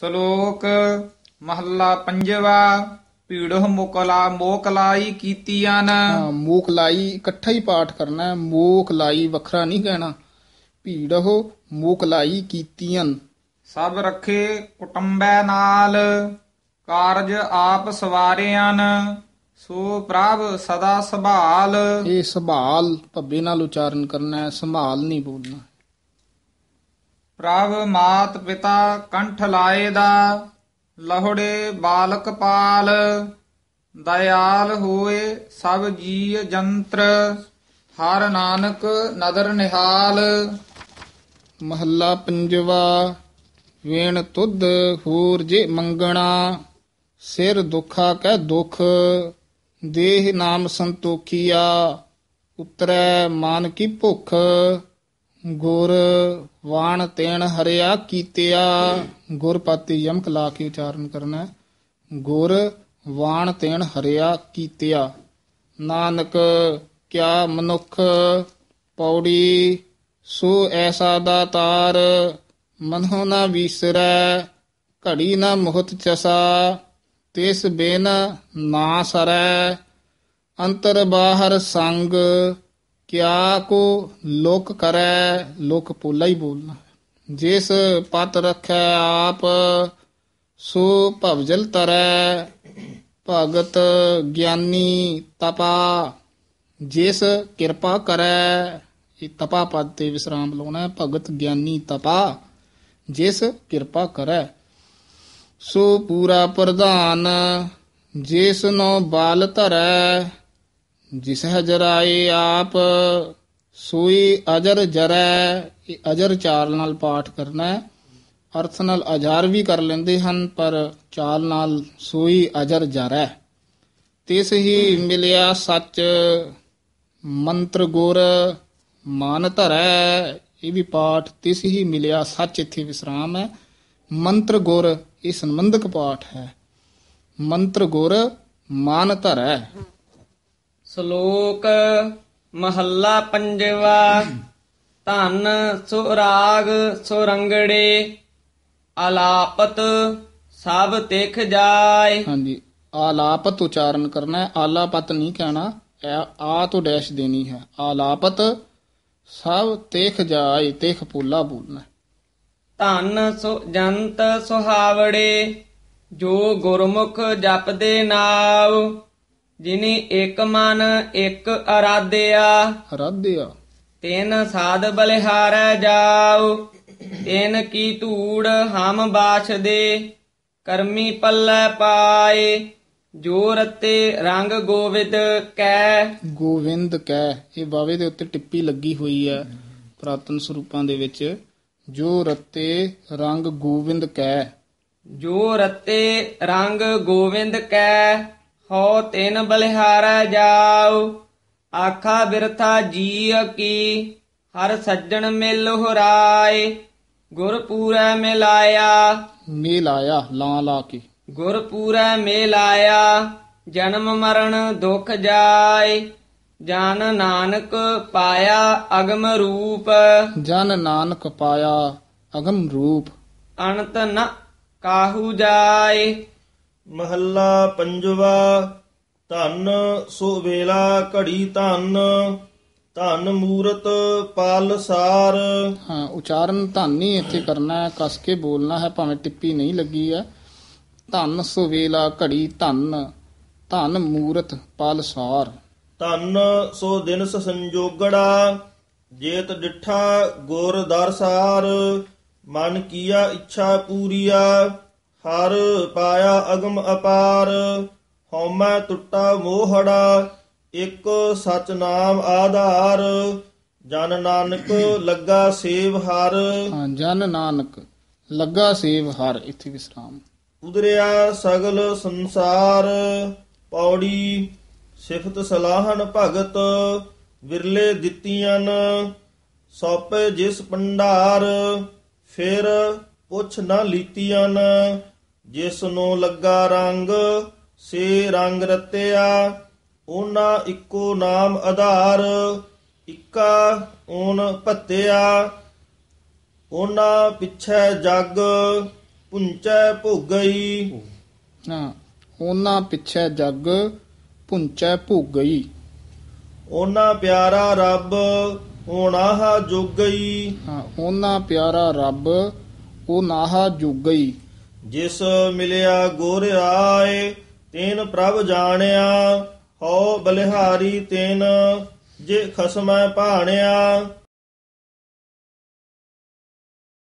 ਸ਼ਲੋਕ ਮਹੱਲਾ ਪੰਜਵਾ ਪੀੜੋ ਮੁਕਲਾ ਮੋਕਲਾਈ ਲਾਈ ਕੀਤੀਆਂ ਨਾ ਮੋਕਲਾਈ ਇਕੱਠਾ ਹੀ ਪਾਠ ਕਰਨਾ ਹੈ ਵੱਖਰਾ ਨਹੀਂ ਕਹਿਣਾ ਪੀੜੋ ਮੋਕਲਾਈ ਲਾਈ ਕੀਤੀਆਂ ਸਭ ਰੱਖੇ ਕੁਟੰਬੈ ਨਾਲ ਕਾਰਜ ਆਪ ਸਵਾਰਿਆਂ ਸੋ ਪ੍ਰਭ ਸਦਾ ਸੰਭਾਲ ਇਹ ਸੰਭਾਲ ਭੱਬੇ ਨਾਲ ਉਚਾਰਨ ਕਰਨਾ ਹੈ ਸੰਭਾਲ ਨਹੀਂ ਬੋਲਣਾ ਪ੍ਰਭ ਮਾਤ ਪਿਤਾ ਕੰਠ ਲਾਏ ਦਾ ਲਹੜੇ ਬਾਲਕ ਪਾਲ ਦਇਆਲ ਹੋਏ ਸਭ ਜੀਵ ਜੰਤਰ ਹਰ ਨਾਨਕ ਨਦਰ ਨਿਹਾਲ ਮਹੱਲਾ ਪੰਜਵਾ ਵੇਣ ਤੁਧ ਹੂਰ ਜੇ ਮੰਗਣਾ ਸਿਰ ਦੁਖਾ ਕਹਿ ਦੁਖ ਦੇਹ ਨਾਮ ਸੰਤੋਖੀਆ ਉਤਰੈ ਮਾਨ ਕੀ ਭੁਖ ਗੁਰ ਵਾਣ ਤੈਣ ਹਰਿਆ ਕੀਤਿਆ ਗੁਰ ਪਾਤੀ ਯਮਕ ਲਾ ਕੇ ਉਚਾਰਨ ਕਰਨਾ ਗੁਰ ਵਾਣ ਤੈਣ ਹਰਿਆ ਕੀਤਿਆ ਨਾਨਕ ਕਿਆ ਮਨੁੱਖ ਪੌੜੀ ਸੋ ਐਸਾ ਦਾਤਾਰ ਮਨਹੁ ਨਾ ਵਿਸਰੈ ਘੜੀ ਨਾ ਮੁਹਤ ਚਸਾ ਤਿਸ ਬੇਨ ਨਾ ਸਰੈ ਅੰਤਰ ਬਾਹਰ ਸੰਗ ਕਿਆ ਕੋ ਲੋਕ ਕਰੈ ਲੋਕ ਪੋਲਾ ਹੀ ਬੋਲਣਾ ਜਿਸ ਪਤ ਰਖੈ ਆਪ ਸੋ ਭਵਜਲ ਤਰੈ ਭਗਤ ਗਿਆਨੀ ਤਪਾ ਜਿਸ ਕਿਰਪਾ ਕਰੈ ਇਹ ਤਪਾ ਪਦ ਤੇ ਵਿਸਰਾਮ ਲਾਉਣਾ ਭਗਤ ਗਿਆਨੀ ਤਪਾ ਜਿਸ ਕਿਰਪਾ ਕਰੈ ਸੋ ਪੂਰਾ ਪ੍ਰਧਾਨ ਜਿਸ ਨੋ ਬਾਲ ਧਰੈ ਜਿਸਹਿ ਆਏ ਆਪ ਸੂਈ ਅਜਰ ਜਰੈ ਅਜਰ ਚਾਲ ਨਾਲ ਪਾਠ ਕਰਨਾ ਹੈ ਅਰਥ ਨਾਲ ਅਜਾਰ ਵੀ ਕਰ ਲੈਂਦੇ ਹਨ ਪਰ ਚਾਲ ਨਾਲ ਸੂਈ ਅਜਰ ਜਰੈ ਤਿਸ ਹੀ ਮਿਲਿਆ ਸੱਚ ਮੰਤਰ ਗੁਰ ਮਨ ਧਰੈ ਇਹ ਵੀ ਪਾਠ ਤਿਸ ਹੀ ਮਿਲਿਆ ਸੱਚ ਇਥੇ ਵਿਸਰਾਮ ਹੈ ਮੰਤਰ ਗੁਰ ਇਹ ਸੰਬੰਧਕ ਪਾਠ ਹੈ ਮੰਤਰ ਗੁਰ ਮਨ ਧਰੈ ਸ਼ਲੋਕ ਮਹੱਲਾ ਪੰਜਵਾ ਧਨ ਸੁਰਾਗ ਸੁਰੰਗੜੇ ਆਲਾਪਤ ਸਭ ਤਿਖ ਜਾਏ ਹਾਂਜੀ ਆਲਾਪਤ ਉਚਾਰਨ ਕਰਨਾ ਹੈ ਆਲਾਪਤ ਨਹੀਂ ਕਹਿਣਾ ਇਹ ਆ ਤੋਂ ਡੈਸ਼ ਦੇਣੀ ਹੈ ਆਲਾਪਤ ਸਭ ਤਿਖ ਜਾਏ ਤਿਖ ਪੂਲਾ ਬੋਲਣਾ ਧਨ ਸੁ ਜੰਤ ਸੁਹਾਵੜੇ ਜੋ ਗੁਰਮੁਖ ਜਪਦੇ ਨਾਮ ਜਿਨੇ ਇੱਕ ਮਨ ਇੱਕ ਅਰਾਧਿਆ ਅਰਾਧਿਆ ਤੈਨ ਸਾਧ ਬਲਿਹਾਰੈ ਜਾਉ ਤੈਨ ਕੀ ਧੂੜ ਹਮ ਬਾਛਦੇ ਕਰਮੀ ਪੱਲੇ ਪਾਏ ਜੋ ਰਤੇ ਰੰਗ ਗੋਵਿੰਦ ਕੈ ਗੋਵਿੰਦ ਕਹਿ ਇਹ ਬਾਵੇ ਦੇ ਉੱਤੇ ਟਿੱਪੀ ਲੱਗੀ ਹੋਈ ਹੈ ਪ੍ਰਾਤਨ ਸਰੂਪਾਂ ਦੇ ਵਿੱਚ ਜੋ ਰਤੇ ਰੰਗ ਗੋਵਿੰਦ ਕਹਿ ਜੋ ਰਤੇ ਰੰਗ ਗੋਵਿੰਦ ਕੈ ਹੋ ਤਿਨ ਬਲਿਹਾਰਾ ਜਾਉ ਆਖਾ ਬਿਰਥਾ ਜੀ ਕੀ ਹਰ ਸੱਜਣ ਮਿਲ ਹੋਰਾਏ ਗੁਰ ਪੂਰੈ ਮਿਲਾਇਆ ਮਿਲਾਇਆ ਲਾ ਲਾਂ ਲਾ ਕੇ ਗੁਰ ਪੂਰੈ ਮਿਲਾਇਆ ਜਨਮ ਮਰਨ ਦੁਖ ਜਾਏ ਜਨ ਨਾਨਕ ਪਾਇਆ ਅਗਮ ਰੂਪ ਜਨ ਨਾਨਕ ਪਾਇਆ ਅਗਮ ਰੂਪ ਅਨੰਤ ਨ ਕਾਹੂ ਜਾਏ ਮਹੱਲਾ ਪੰਜਵਾ ਧਨ ਸੋ ਵੇਲਾ ਘੜੀ ਧਨ ਧਨ ਮੂਰਤ ਪਾਲ ਸਾਰ ਹਾਂ ਉਚਾਰਨ ਧਨ ਹੀ ਇੱਥੇ ਕਰਨਾ ਹੈ ਕਸ ਕੇ ਬੋਲਣਾ ਹੈ ਭਾਵੇਂ ਟਿੱਪੀ ਨਹੀਂ ਲੱਗੀ ਹੈ ਧਨ ਸੋ ਵੇਲਾ ਘੜੀ ਧਨ ਧਨ ਮੂਰਤ ਪਾਲ ਸਾਰ ਧਨ ਸੋ ਦਿਨ ਸੰਜੋਗੜਾ ਜੇਤ ਡਿਠਾ ਗੁਰਦਰਸਾਰ ਸਾਰ ਮਨ ਕੀਆ ਇੱਛਾ ਪੂਰੀਆ ਹਰ ਪਾਇਆ ਅਗਮ ਅਪਾਰ ਹਉਮੈ ਟੁੱਟਾ ਮੋਹੜਾ ਇੱਕ ਸਚ ਨਾਮ ਆਧਾਰ ਜਨ ਨਾਨਕ ਲੱਗਾ ਸੇਵ ਹਰ ਹਾਂ ਜਨ ਨਾਨਕ ਲੱਗਾ ਸੇਵ ਹਰ ਇਥੇ ਵਿਸਰਾਮ ਉਦਰਿਆ ਸਗਲ ਸੰਸਾਰ ਪੌੜੀ ਸਿਫਤ ਸਲਾਹਨ ਭਗਤ ਵਿਰਲੇ ਦਿੱਤੀਆਂ ਸੋਪੇ ਜਿਸ ਪੰਡਾਰ ਫਿਰ ਪੁੱਛ ਨਾ ਲੀਤੀਆਂ ਜਿਸ ਨੂੰ ਲੱਗਾ ਰੰਗ ਸੇ ਰੰਗ ਰਤਿਆ ਉਹਨਾਂ ਇੱਕੋ ਨਾਮ ਆਧਾਰ ਇੱਕਾ ਓਨ ਭੱਤਿਆ ਉਹਨਾਂ ਪਿੱਛੇ ਜੱਗ ਪੁੰਚੈ ਭੁਗਈ ਨਾ ਉਹਨਾਂ ਪਿੱਛੇ ਜੱਗ ਪੁੰਚੈ ਭੁਗਈ ਉਹਨਾਂ ਪਿਆਰਾ ਰੱਬ ਹੋਣਾ ਹਾ ਜੁਗਈ ਹਾਂ ਉਹਨਾਂ ਪਿਆਰਾ ਰੱਬ ਉਹ ਨਾਹਾ ਜੁਗਈ ਜਿਸ ਮਿਲਿਆ ਗੁਰ ਆਏ ਤੈਨ ਪ੍ਰਭ ਜਾਣਿਆ ਹੋ ਬਲਿਹਾਰੀ ਤੈਨ ਜੇ ਖਸਮੈ ਭਾਣਿਆ